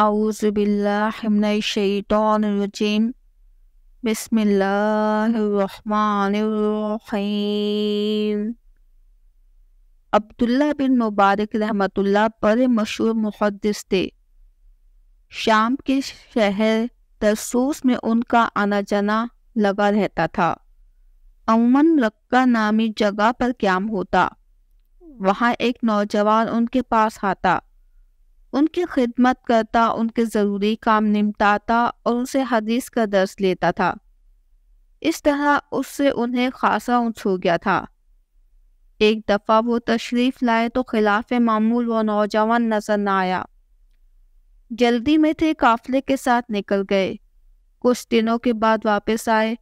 आउज़बिल्लाहिमिनश्शैतानिर्रजीम बिस्मिल्लाहिर्रहमानिर्रहीम अब्दुल्ला बिन मुबारक रहमतुल्ला बड़े मशहूर मुहदस थे शाम के शहर तरसूस में उनका आना जाना लगा रहता था अमन रक्का नामी जगह पर क्याम होता वहाँ एक नौजवान उनके पास आता उनकी खिदमत करता उनके ज़रूरी काम निपटाता और उनसे हदीस का दर्स लेता था इस तरह उससे उन्हें खासा ऊँच हो गया था एक दफ़ा वो तशरीफ़ लाए तो खिलाफ मामूल वो नौजवान नजर न आया जल्दी में थे काफले के साथ निकल गए कुछ दिनों के बाद वापस आए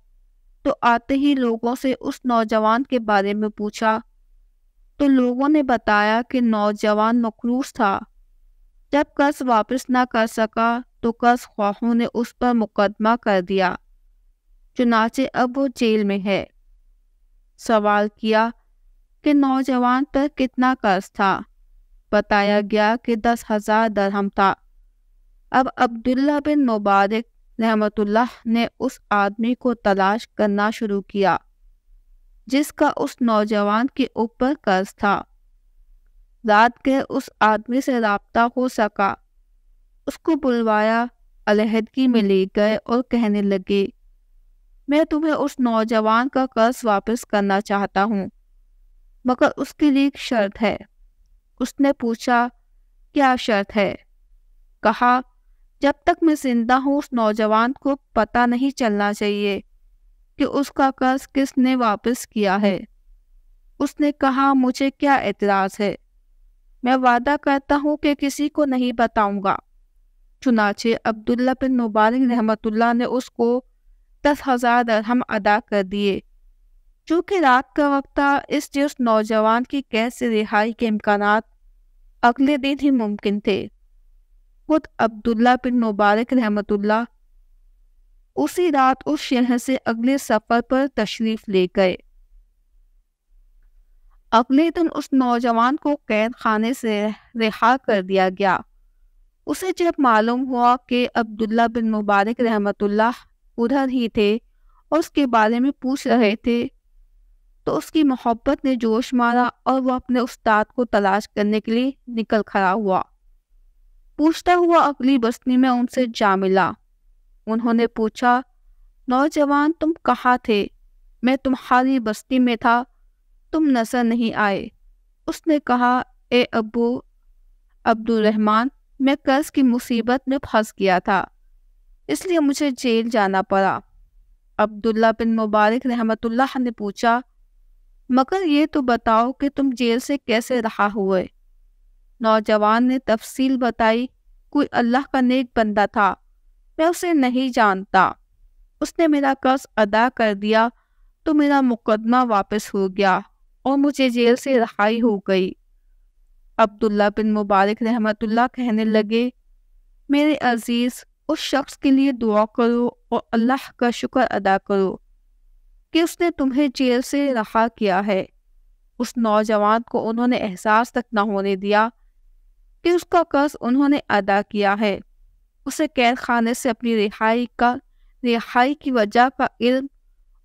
तो आते ही लोगों से उस नौजवान के बारे में पूछा तो लोगों ने बताया कि नौजवान मकरूस था जब कस वापस ना कर सका तो कस ख्वाहों ने उस पर मुकदमा कर दिया चुनाचे अब वो जेल में है सवाल किया कि नौजवान पर कितना कर्ज था बताया गया कि दस हजार दरहम था अब अब्दुल्ला बिन मुबारक रहमतुल्लाह ने उस आदमी को तलाश करना शुरू किया जिसका उस नौजवान के ऊपर कर्ज था रात के उस आदमी से रबता हो सका उसको बुलवाया अलहदगी में ले गए और कहने लगे मैं तुम्हें उस नौजवान का कर्ज वापस करना चाहता हूँ मगर उसके लिए एक शर्त है उसने पूछा क्या शर्त है कहा जब तक मैं जिंदा हूँ उस नौजवान को पता नहीं चलना चाहिए कि उसका कर्ज किसने वापस किया है उसने कहा मुझे क्या एतराज़ है मैं वादा करता हूँ कि किसी को नहीं बताऊंगा चुनाचे अब्दुल्ला बिन मुबारक रहमतुल्ला ने उसको दस हजार दरहम अदा कर दिए चूँकि रात का वक्त था इसलिए उस नौजवान की कैद से रिहाई के इम्कान अगले दिन ही मुमकिन थे खुद अब्दुल्ला बिन मुबारक रहमतुल्ला उसी रात उस शहर से अगले सफ़र पर तशरीफ़ ले गए अगले दिन उस नौजवान को कैद खाने से रिहा कर दिया गया उसे जब मालूम हुआ कि अब्दुल्ला बिन मुबारक रहमतुल्लाह उधर ही थे और उसके बारे में पूछ रहे थे तो उसकी मोहब्बत ने जोश मारा और वह अपने उस्ताद को तलाश करने के लिए निकल खड़ा हुआ पूछता हुआ अगली बस्ती में उनसे जा मिला उन्होंने पूछा नौजवान तुम कहाँ थे मैं तुम्हारी बस्ती में था तुम नजर नहीं आए उसने कहा ए अबू अब्दुलरहमान मैं कर्ज की मुसीबत में फंस गया था इसलिए मुझे जेल जाना पड़ा अब्दुल्ला बिन मुबारक रहमतुल्लाह ने पूछा मगर ये तो बताओ कि तुम जेल से कैसे रहा हुए नौजवान ने तफसील बताई कोई अल्लाह का नेक बंदा था मैं उसे नहीं जानता उसने मेरा कर्ज अदा कर दिया तो मेरा मुकदमा वापस हो गया और मुझे जेल से रहाई हो गई अब्दुल्ला बिन मुबारक रहमतुल्ला कहने लगे मेरे अजीज उस शख्स के लिए दुआ करो और अल्लाह का शुक्र अदा करो कि उसने तुम्हें जेल से रहा किया है उस नौजवान को उन्होंने एहसास तक न होने दिया कि उसका कर्ज उन्होंने अदा किया है उसे कैद खाने से अपनी रिहाई का रिहाई की वजह का इल्म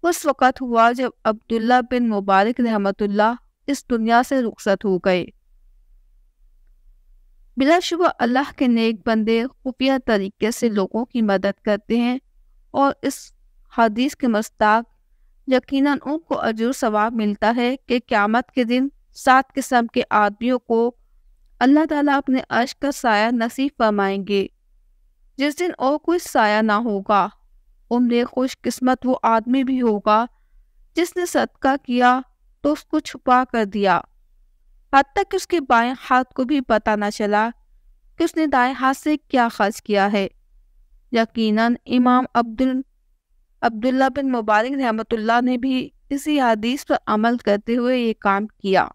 उस वक़्त हुआ जब अब्दुल्ला बिन मुबारक रहमतुल्ला इस दुनिया से रुखसत हो गए बिलाशुबा अल्लाह के नेक बंदे खुफिया तरीके से लोगों की मदद करते हैं और इस हदीस के मस्ताक यकीनन उनको अजूर सवाब मिलता है कि क़्यामत के दिन सात किस्म के आदमियों को अल्लाह ताला अपने अश का साया नसीब फरमाएंगे जिस दिन और कोई साया ना होगा उम्र खुशकिस्मत वो आदमी भी होगा जिसने सदका किया तो उसको छुपा कर दिया हद तक उसके बाएं हाथ को भी पता ना चला कि उसने दाएं हाथ से क्या खर्च किया है यकीनन इमाम अब्दुल अब्दुल्ला बिन मुबारक रहमतुल्ला ने भी इसी हदीस पर अमल करते हुए ये काम किया